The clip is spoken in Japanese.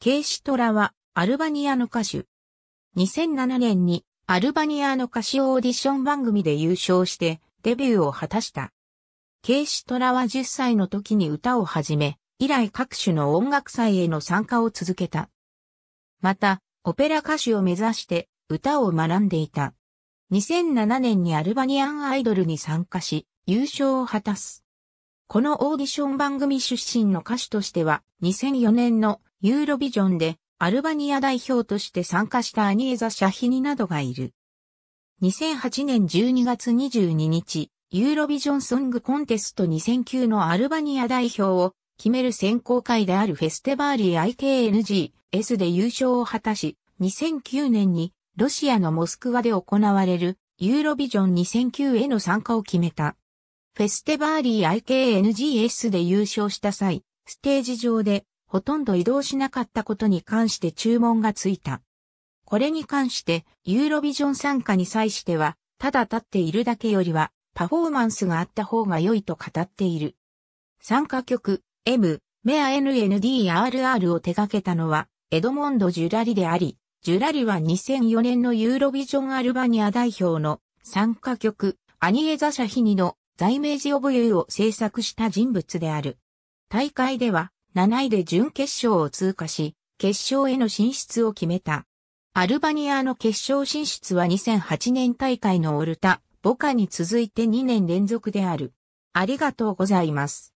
ケイシトラはアルバニアの歌手。2007年にアルバニアの歌手オーディション番組で優勝してデビューを果たした。ケイシトラは10歳の時に歌を始め、以来各種の音楽祭への参加を続けた。また、オペラ歌手を目指して歌を学んでいた。2007年にアルバニアンアイドルに参加し、優勝を果たす。このオーディション番組出身の歌手としては、2004年のユーロビジョンでアルバニア代表として参加したアニエザ・シャヒニなどがいる。2008年12月22日、ユーロビジョンソングコンテスト2009のアルバニア代表を決める選考会であるフェステバーリー IKNGS で優勝を果たし、2009年にロシアのモスクワで行われるユーロビジョン2009への参加を決めた。フェステバーリー IKNGS で優勝した際、ステージ上でほとんど移動しなかったことに関して注文がついた。これに関して、ユーロビジョン参加に際しては、ただ立っているだけよりは、パフォーマンスがあった方が良いと語っている。参加曲、M、メア NNDRR を手掛けたのは、エドモンド・ジュラリであり、ジュラリは2004年のユーロビジョンアルバニア代表の参加曲、アニエザ・シャヒニのザイメージ・オブ・ユーを制作した人物である。大会では、7位で準決勝を通過し、決勝への進出を決めた。アルバニアの決勝進出は2008年大会のオルタ、ボカに続いて2年連続である。ありがとうございます。